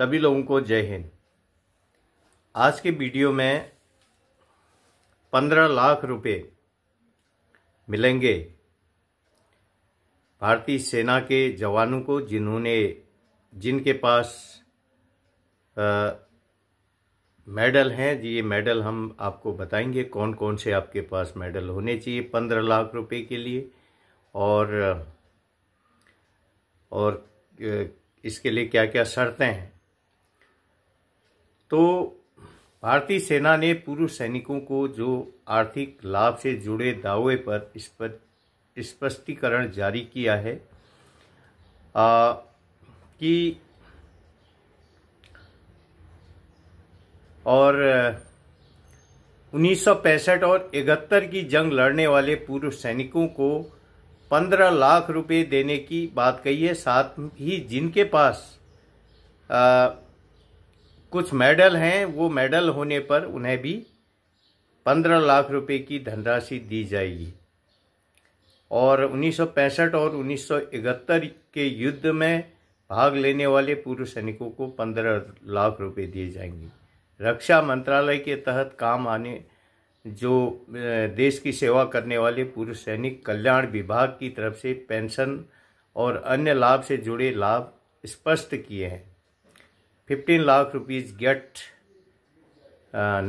सभी लोगों को जय हिंद आज के वीडियो में पंद्रह लाख रुपए मिलेंगे भारतीय सेना के जवानों को जिन्होंने जिनके पास आ, मेडल हैं जी ये मेडल हम आपको बताएंगे कौन कौन से आपके पास मेडल होने चाहिए पंद्रह लाख रुपए के लिए और और इसके लिए क्या क्या शर्तें हैं तो भारतीय सेना ने पूर्व सैनिकों को जो आर्थिक लाभ से जुड़े दावे पर इस स्पष्टीकरण जारी किया है आ, कि और उन्नीस और इकहत्तर की जंग लड़ने वाले पूर्व सैनिकों को पंद्रह लाख रुपए देने की बात कही है साथ ही जिनके पास आ, कुछ मेडल हैं वो मेडल होने पर उन्हें भी पंद्रह लाख रुपए की धनराशि दी जाएगी और 1965 और 1971 के युद्ध में भाग लेने वाले पूर्व सैनिकों को पंद्रह लाख रुपए दिए जाएंगे रक्षा मंत्रालय के तहत काम आने जो देश की सेवा करने वाले पूर्व सैनिक कल्याण विभाग की तरफ से पेंशन और अन्य लाभ से जुड़े लाभ स्पष्ट किए हैं fifteen lakh rupees get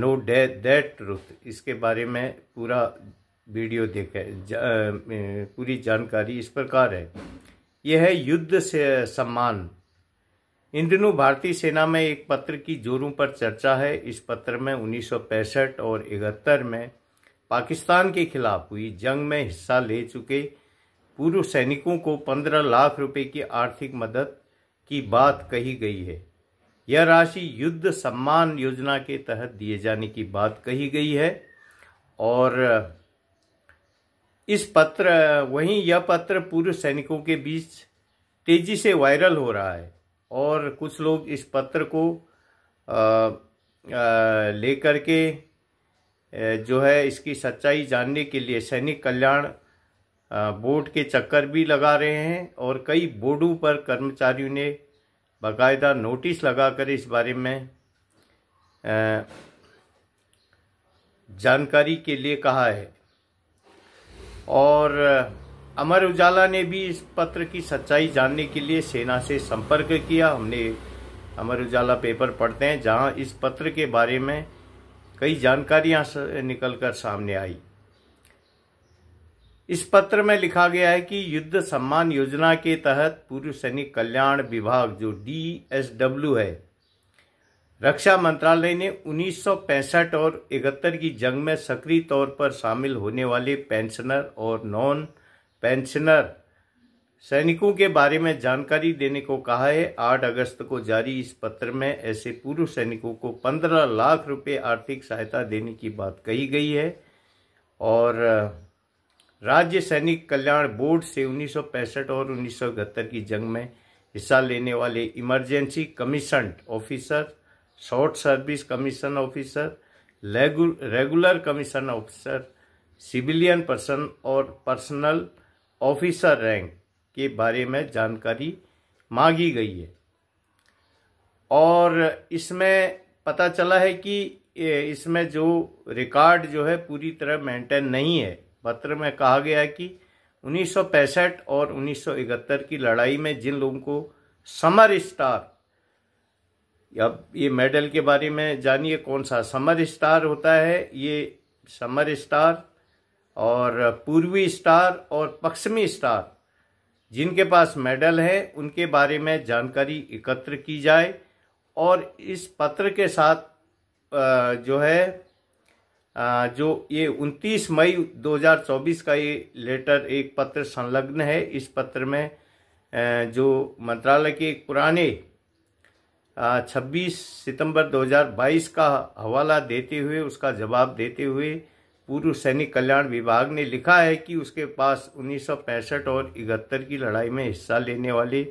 no date रुथ इसके बारे में पूरा वीडियो देखें जा, पूरी जानकारी इस प्रकार है यह है युद्ध से सम्मान इन दिनों भारतीय सेना में एक पत्र की जोरों पर चर्चा है इस पत्र में उन्नीस और इकहत्तर में पाकिस्तान के खिलाफ हुई जंग में हिस्सा ले चुके पूर्व सैनिकों को पंद्रह लाख रुपए की आर्थिक मदद की बात कही गई है यह राशि युद्ध सम्मान योजना के तहत दिए जाने की बात कही गई है और इस पत्र वहीं यह पत्र पूर्व सैनिकों के बीच तेजी से वायरल हो रहा है और कुछ लोग इस पत्र को लेकर के जो है इसकी सच्चाई जानने के लिए सैनिक कल्याण बोर्ड के चक्कर भी लगा रहे हैं और कई बोर्डों पर कर्मचारियों ने बाकायदा नोटिस लगाकर इस बारे में जानकारी के लिए कहा है और अमर उजाला ने भी इस पत्र की सच्चाई जानने के लिए सेना से संपर्क किया हमने अमर उजाला पेपर पढ़ते हैं जहां इस पत्र के बारे में कई जानकारियां निकलकर सामने आई इस पत्र में लिखा गया है कि युद्ध सम्मान योजना के तहत पूर्व सैनिक कल्याण विभाग जो डी है रक्षा मंत्रालय ने 1965 और इकहत्तर की जंग में सक्रिय तौर पर शामिल होने वाले पेंशनर और नॉन पेंशनर सैनिकों के बारे में जानकारी देने को कहा है 8 अगस्त को जारी इस पत्र में ऐसे पूर्व सैनिकों को 15 लाख रुपए आर्थिक सहायता देने की बात कही गई है और राज्य सैनिक कल्याण बोर्ड से 1965 और उन्नीस की जंग में हिस्सा लेने वाले emergency commission officer short service commission officer regular commission officer civilian person और पर्सनल ऑफिसर रैंक के बारे में जानकारी मांगी गई है और इसमें पता चला है कि इसमें जो रिकॉर्ड जो है पूरी तरह मेंटेन नहीं है पत्र में कहा गया है कि 1965 और 1971 की लड़ाई में जिन लोगों को समर स्टार अब ये मेडल के बारे में जानिए कौन सा समर स्टार होता है ये समर स्टार और पूर्वी स्टार और पश्चिमी स्टार जिनके पास मेडल है उनके बारे में जानकारी एकत्र की जाए और इस पत्र के साथ जो है जो ये 29 मई 2024 का ये लेटर एक पत्र संलग्न है इस पत्र में जो मंत्रालय के पुराने 26 सितंबर 2022 का हवाला देते हुए उसका जवाब देते हुए पूर्व सैनिक कल्याण विभाग ने लिखा है कि उसके पास उन्नीस और इकहत्तर की लड़ाई में हिस्सा लेने वाले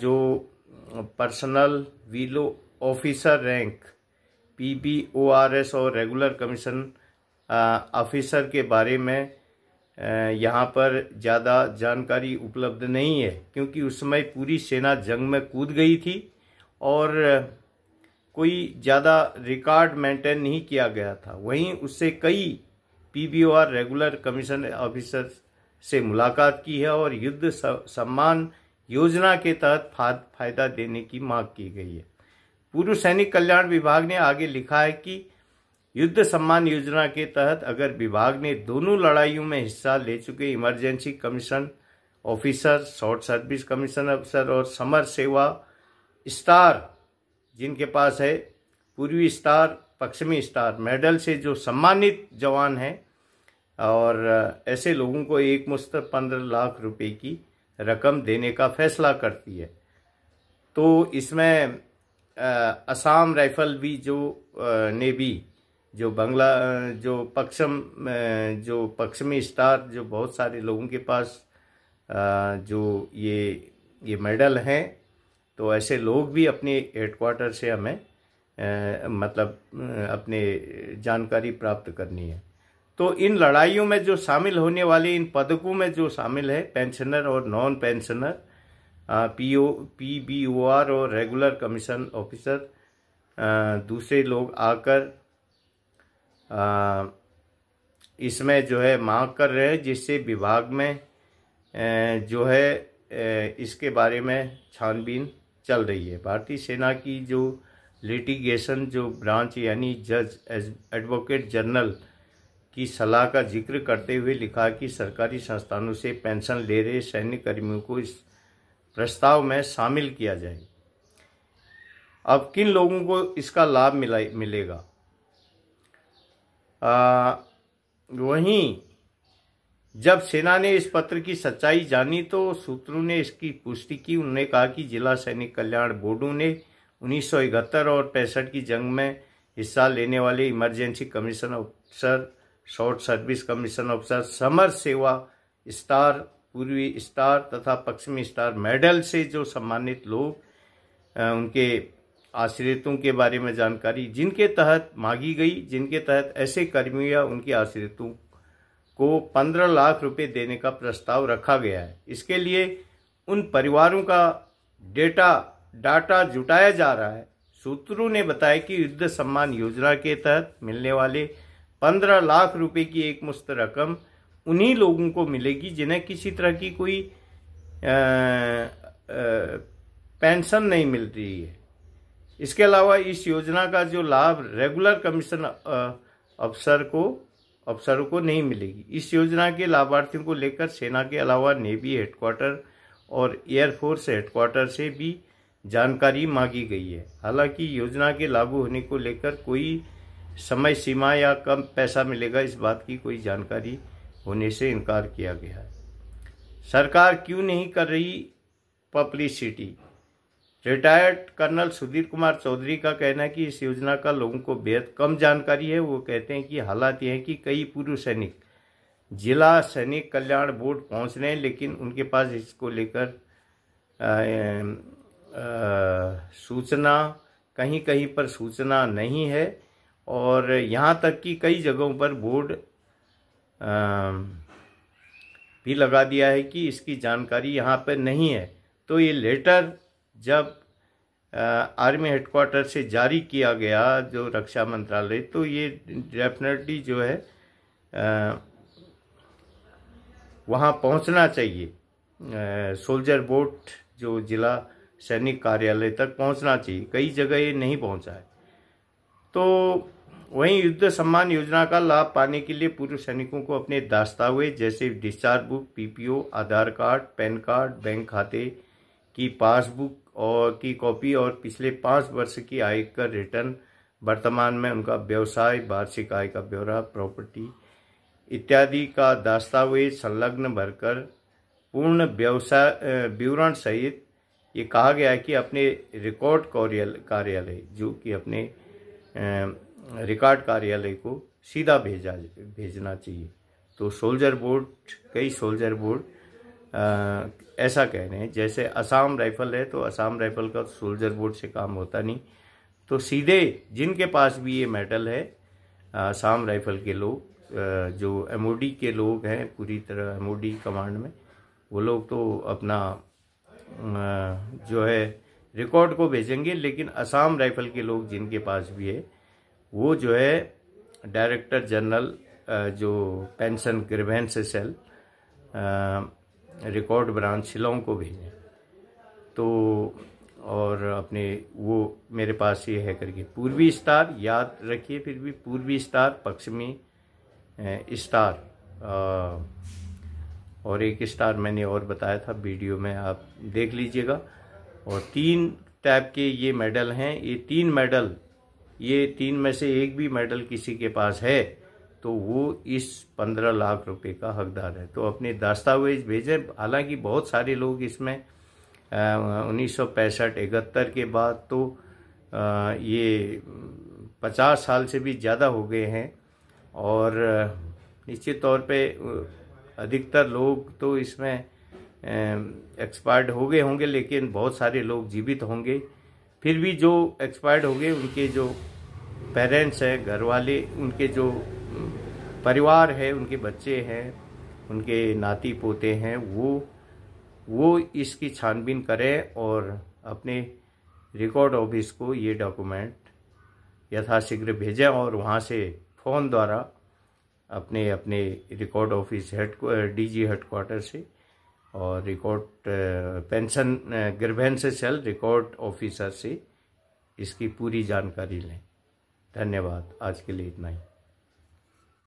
जो personnel below officer rank P B और रेगुलर कमीशन ऑफिसर के बारे में यहाँ पर ज़्यादा जानकारी उपलब्ध नहीं है क्योंकि उस समय पूरी सेना जंग में कूद गई थी और कोई ज़्यादा रिकॉर्ड मेंटेन नहीं किया गया था वहीं उससे कई पीबीओआर रेगुलर कमीशन ऑफिसर से मुलाकात की है और युद्ध सम्मान योजना के तहत फायदा देने की मांग की गई है पूर्व सैनिक कल्याण विभाग ने आगे लिखा है कि युद्ध सम्मान योजना के तहत अगर विभाग ने दोनों लड़ाइयों में हिस्सा ले चुके emergency commission officer short service commission अफसर और समर सेवा स्टार जिनके पास है पूर्वी स्टार पश्चिमी स्टार मेडल से जो सम्मानित जवान हैं और ऐसे लोगों को एक मुश्त पंद्रह लाख रुपए की रकम देने का फैसला करती है तो इसमें असम राइफल भी जो ने भी जो बंगला जो पक्षम जो पक्षमी स्टार जो बहुत सारे लोगों के पास जो ये ये मेडल हैं तो ऐसे लोग भी अपने हेडक्वार्टर से हमें मतलब अपने जानकारी प्राप्त करनी है तो इन लड़ाइयों में जो शामिल होने वाले इन पदकों में जो शामिल है पेंशनर और non pensioner P O P B O R और रेगुलर कमीशन ऑफिसर दूसरे लोग आकर इसमें जो है मांग कर रहे हैं जिससे विभाग में जो है इसके बारे में छानबीन चल रही है भारतीय सेना की जो लिटिगेशन जो ब्रांच यानी जज एडवोकेट जनरल की सलाह का जिक्र करते हुए लिखा कि सरकारी संस्थानों से पेंशन ले रहे सैन्य कर्मियों को इस प्रस्ताव में शामिल किया जाए अब किन लोगों को इसका लाभ मिला मिलेगा आ, वहीं जब सेना ने इस पत्र की सच्चाई जानी तो सूत्रों ने इसकी पुष्टि की उन्होंने कहा कि जिला सैनिक कल्याण बोर्डों ने उन्नीस और पैंसठ की जंग में हिस्सा लेने वाले emergency commission officer short service commission officer समर सेवा स्टार पूर्वी स्टार तथा पश्चिमी स्टार मेडल से जो सम्मानित लोग उनके आश्रितों के बारे में जानकारी जिनके तहत मांगी गई जिनके तहत ऐसे कर्मियों या उनके आश्रितों को पंद्रह लाख रुपए देने का प्रस्ताव रखा गया है इसके लिए उन परिवारों का डेटा डाटा जुटाया जा रहा है सूत्रों ने बताया कि युद्ध सम्मान योजना के तहत मिलने वाले पंद्रह लाख रुपए की एकमुश्त रकम उन्हीं लोगों को मिलेगी जिन्हें किसी तरह की कोई पेंशन नहीं मिल रही है इसके अलावा इस योजना का जो लाभ रेगुलर कमीशन अफसर को अफसरों को नहीं मिलेगी इस योजना के लाभार्थियों को लेकर सेना के अलावा नेवी हेडक्वार्टर और एयरफोर्स हेडक्वार्टर से भी जानकारी मांगी गई है हालांकि योजना के लागू होने को लेकर कोई समय सीमा या कम पैसा मिलेगा इस बात की कोई जानकारी होने से इनकार किया गया है सरकार क्यों नहीं कर रही publicity retired colonel Sudhir Kumar Chaudhary का कहना है कि इस योजना का लोगों को बेहद कम जानकारी है वो कहते हैं कि हालात ये हैं कि कई पूर्व सैनिक जिला सैनिक कल्याण बोर्ड पहुंच रहे हैं लेकिन उनके पास इसको लेकर सूचना कहीं कहीं पर सूचना नहीं है और यहाँ तक कि कई जगहों पर बोर्ड भी लगा दिया है कि इसकी जानकारी यहाँ पर नहीं है तो ये लेटर जब आर्मी हेडक्वार्टर से जारी किया गया जो रक्षा मंत्रालय तो ये डेफिनेटली जो है वहाँ पहुँचना चाहिए सोल्जर बोट जो जिला सैनिक कार्यालय तक पहुँचना चाहिए कई जगह ये नहीं पहुँचा है तो वहीं युद्ध सम्मान योजना का लाभ पाने के लिए पूर्व सैनिकों को अपने दस्तावेज जैसे discharge book PPO Aadhaar card PAN card bank खाते की पासबुक और की कॉपी और पिछले पाँच वर्ष की आय का रिटर्न वर्तमान में उनका व्यवसाय वार्षिक आय का ब्यौरा प्रॉपर्टी इत्यादि का दस्तावेज संलग्न भरकर पूर्ण व्यवसाय विवरण सहित ये कहा गया है कि अपने रिकॉर्ड कार्यालय जो कि अपने रिकॉर्ड कार्यालय को सीधा भेजा भेजना चाहिए तो सोल्जर बोर्ड कई सोल्जर बोर्ड ऐसा कह रहे हैं जैसे असम राइफल है तो असम राइफल का सोल्जर बोर्ड से काम होता नहीं तो सीधे जिनके पास भी ये मेडल है असम राइफल के लोग जो एम के लोग हैं पूरी तरह एम कमांड में वो लोग तो अपना जो है रिकॉर्ड को भेजेंगे लेकिन असम राइफल के लोग जिनके पास भी है वो जो है डायरेक्टर जनरल जो pension grievance cell record branch Shillong को भेजें तो और अपने वो मेरे पास ये है करके पूर्वी स्टार याद रखिए फिर भी पूर्वी स्टार पश्चिमी स्टार और एक स्टार मैंने और बताया था वीडियो में आप देख लीजिएगा और तीन टाइप के ये मेडल हैं ये तीन मेडल ये तीन में से एक भी मेडल किसी के पास है तो वो इस पंद्रह लाख रुपए का हकदार है तो अपने दस्तावेज भेजें हालांकि बहुत सारे लोग इसमें उन्नीस सौ पैंसठ इकहत्तर के बाद तो आ, ये पचास साल से भी ज़्यादा हो गए हैं और निश्चित तौर पे अधिकतर लोग तो इसमें एक्सपायर्ड हो गए होंगे लेकिन बहुत सारे लोग जीवित होंगे फिर भी जो एक्सपायर्ड हो गए उनके जो पेरेंट्स हैं घर वाले उनके जो परिवार है उनके बच्चे हैं उनके नाती पोते हैं वो वो इसकी छानबीन करें और अपने रिकॉर्ड ऑफिस को ये डॉक्यूमेंट यथाशीघ्र भेजें और वहाँ से फ़ोन द्वारा अपने अपने रिकॉर्ड ऑफिस हेड जी हेडक्वाटर से और रिकॉर्ड पेंशन से सेल रिकॉर्ड ऑफिसर से इसकी पूरी जानकारी लें धन्यवाद आज के लिए इतना ही